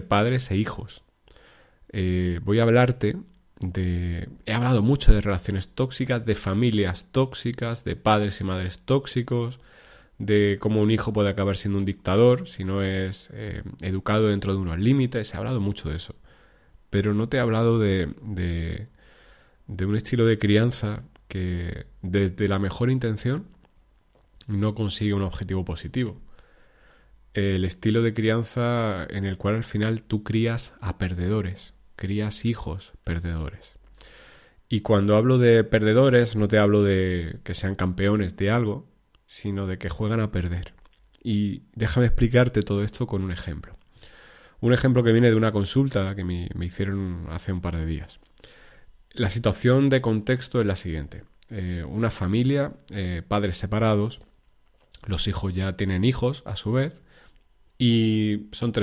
padres e hijos. Eh, voy a hablarte de... He hablado mucho de relaciones tóxicas, de familias tóxicas, de padres y madres tóxicos, de cómo un hijo puede acabar siendo un dictador si no es eh, educado dentro de unos límites. He hablado mucho de eso. Pero no te he hablado de un estilo de crianza que desde la mejor intención no consigue un objetivo positivo el estilo de crianza en el cual al final tú crías a perdedores, crías hijos perdedores. Y cuando hablo de perdedores no te hablo de que sean campeones de algo, sino de que juegan a perder. Y déjame explicarte todo esto con un ejemplo. Un ejemplo que viene de una consulta que me, hicieron hace un par de días. La situación de contexto es la siguiente. Eh, una familia, eh, padres separados, los hijos ya tienen hijos, a su vez, y son tres